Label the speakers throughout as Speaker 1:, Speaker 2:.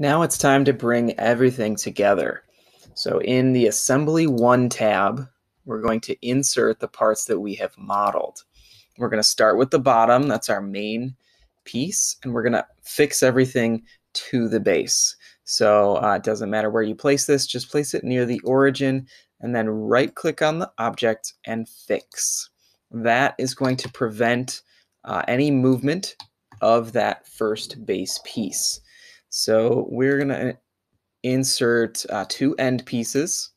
Speaker 1: Now it's time to bring everything together. So in the Assembly 1 tab, we're going to insert the parts that we have modeled. We're going to start with the bottom, that's our main piece, and we're going to fix everything to the base. So uh, it doesn't matter where you place this, just place it near the origin and then right click on the object and fix. That is going to prevent uh, any movement of that first base piece. So we're going to uh, insert uh, two end pieces.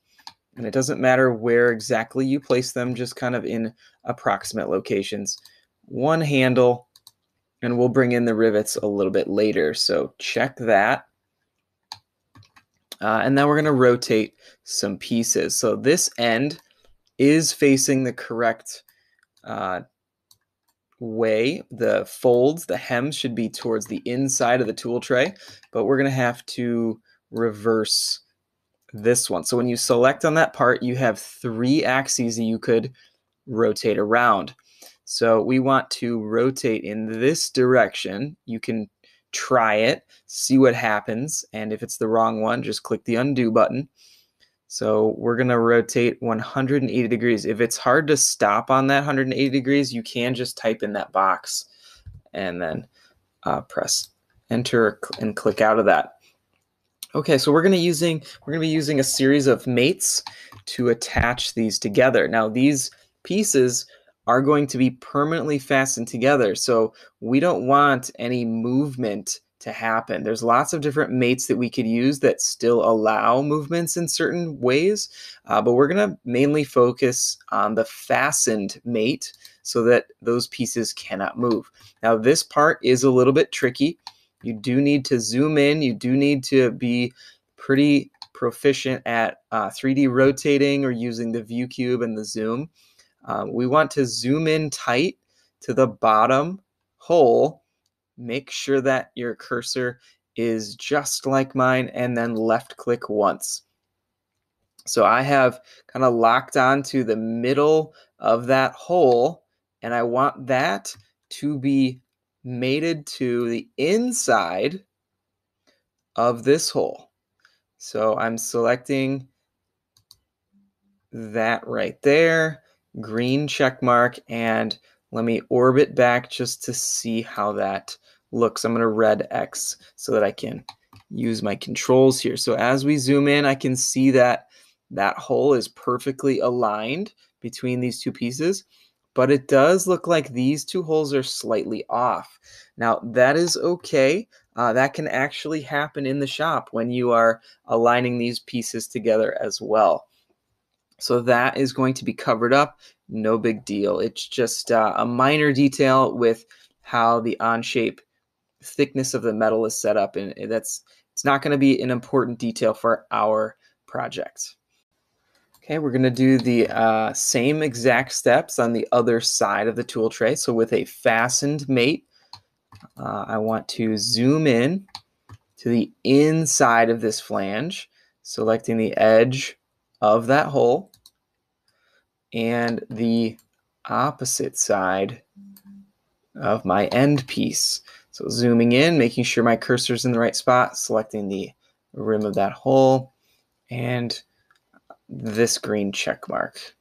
Speaker 1: And it doesn't matter where exactly you place them, just kind of in approximate locations. One handle, and we'll bring in the rivets a little bit later. So check that. Uh, and then we're going to rotate some pieces. So this end is facing the correct uh, way. The folds, the hems should be towards the inside of the tool tray, but we're going to have to reverse this one. So when you select on that part, you have three axes that you could rotate around. So we want to rotate in this direction. You can try it, see what happens, and if it's the wrong one, just click the undo button. So we're going to rotate 180 degrees. If it's hard to stop on that 180 degrees, you can just type in that box and then uh, press enter and click out of that. Okay, so we're going to using we're going to be using a series of mates to attach these together. Now these pieces are going to be permanently fastened together. So we don't want any movement to happen. There's lots of different mates that we could use that still allow movements in certain ways, uh, but we're going to mainly focus on the fastened mate so that those pieces cannot move. Now, this part is a little bit tricky. You do need to zoom in, you do need to be pretty proficient at uh, 3D rotating or using the view cube and the zoom. Uh, we want to zoom in tight to the bottom hole make sure that your cursor is just like mine and then left click once. So I have kind of locked on to the middle of that hole and I want that to be mated to the inside of this hole. So I'm selecting that right there, green check mark, and let me orbit back just to see how that looks. I'm going to red X so that I can use my controls here. So as we zoom in, I can see that that hole is perfectly aligned between these two pieces, but it does look like these two holes are slightly off. Now that is okay. Uh, that can actually happen in the shop when you are aligning these pieces together as well. So that is going to be covered up. No big deal. It's just uh, a minor detail with how the on shape thickness of the metal is set up, and that's it's not going to be an important detail for our project. Okay, we're going to do the uh, same exact steps on the other side of the tool tray. So with a fastened mate, uh, I want to zoom in to the inside of this flange, selecting the edge of that hole and the opposite side of my end piece. So zooming in, making sure my cursor is in the right spot, selecting the rim of that hole, and this green check mark.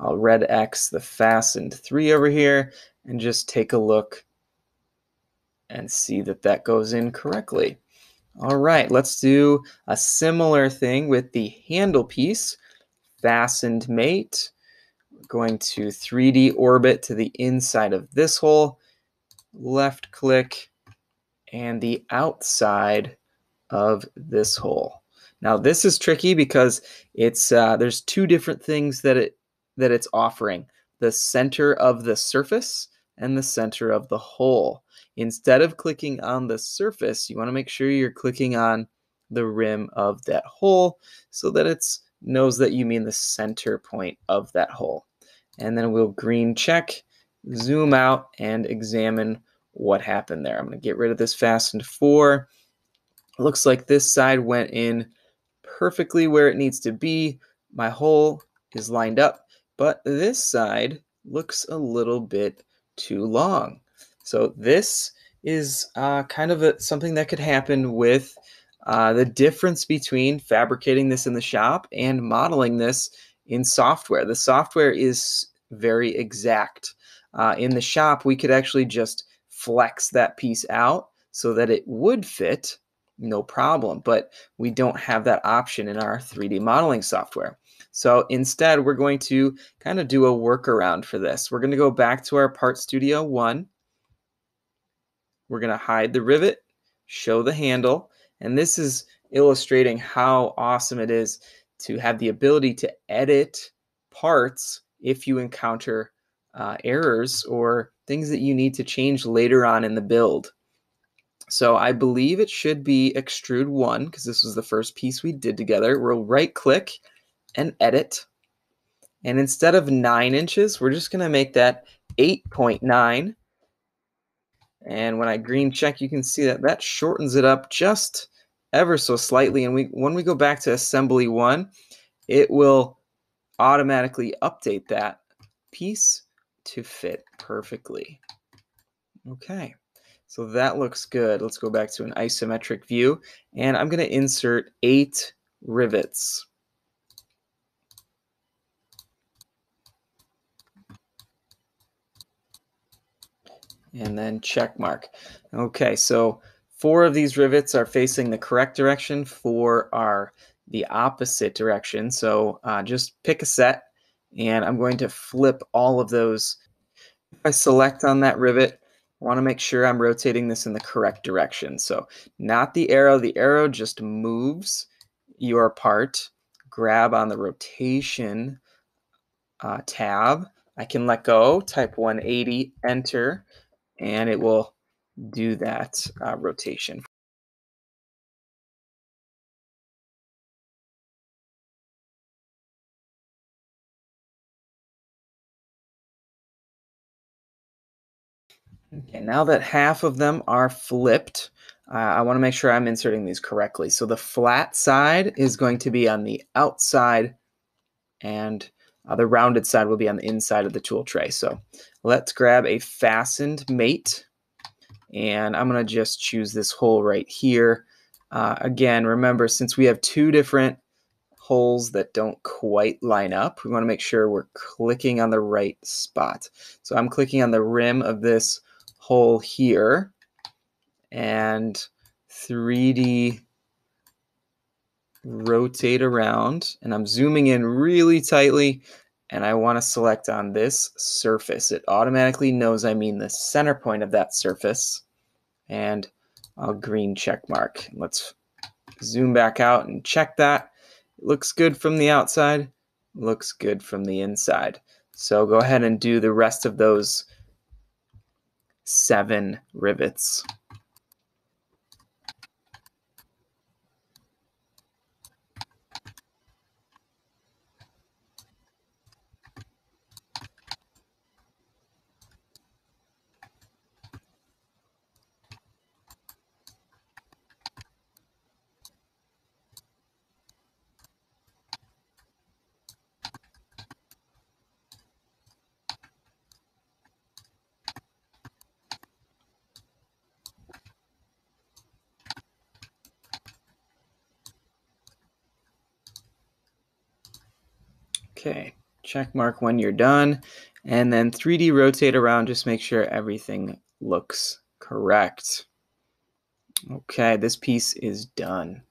Speaker 1: I'll red X the fastened three over here and just take a look and see that that goes in correctly. All right, let's do a similar thing with the handle piece, fastened mate. We're going to 3D orbit to the inside of this hole left click, and the outside of this hole. Now this is tricky because it's uh, there's two different things that it that it's offering: the center of the surface and the center of the hole. Instead of clicking on the surface, you want to make sure you're clicking on the rim of that hole so that it knows that you mean the center point of that hole. And then we'll green check zoom out and examine what happened there. I'm going to get rid of this fastened four. looks like this side went in perfectly where it needs to be. My hole is lined up, but this side looks a little bit too long. So this is uh, kind of a, something that could happen with uh, the difference between fabricating this in the shop and modeling this in software. The software is very exact uh, in the shop, we could actually just flex that piece out so that it would fit, no problem. But we don't have that option in our 3D modeling software. So instead, we're going to kind of do a workaround for this. We're going to go back to our Part Studio 1. We're going to hide the rivet, show the handle, and this is illustrating how awesome it is to have the ability to edit parts if you encounter uh, errors or things that you need to change later on in the build. So I believe it should be extrude one because this was the first piece we did together. We'll right click and edit. And instead of nine inches, we're just going to make that 8.9. And when I green check, you can see that that shortens it up just ever so slightly. And we, when we go back to assembly one, it will automatically update that piece to fit perfectly. Okay, so that looks good. Let's go back to an isometric view, and I'm going to insert eight rivets. And then check mark. Okay, so four of these rivets are facing the correct direction, four are the opposite direction. So uh, just pick a set and I'm going to flip all of those. If I select on that rivet, I want to make sure I'm rotating this in the correct direction. So not the arrow, the arrow just moves your part. Grab on the rotation uh, tab. I can let go, type 180, enter, and it will do that uh, rotation. Okay, now that half of them are flipped, uh, I want to make sure I'm inserting these correctly. So the flat side is going to be on the outside and uh, the rounded side will be on the inside of the tool tray. So let's grab a fastened mate and I'm going to just choose this hole right here. Uh, again, remember, since we have two different holes that don't quite line up, we want to make sure we're clicking on the right spot. So I'm clicking on the rim of this hole here and 3D rotate around and I'm zooming in really tightly and I want to select on this surface. It automatically knows I mean the center point of that surface and I'll green check mark. Let's zoom back out and check that. It looks good from the outside, looks good from the inside. So go ahead and do the rest of those seven rivets. Okay, check mark when you're done. And then 3D rotate around, just make sure everything looks correct. Okay, this piece is done.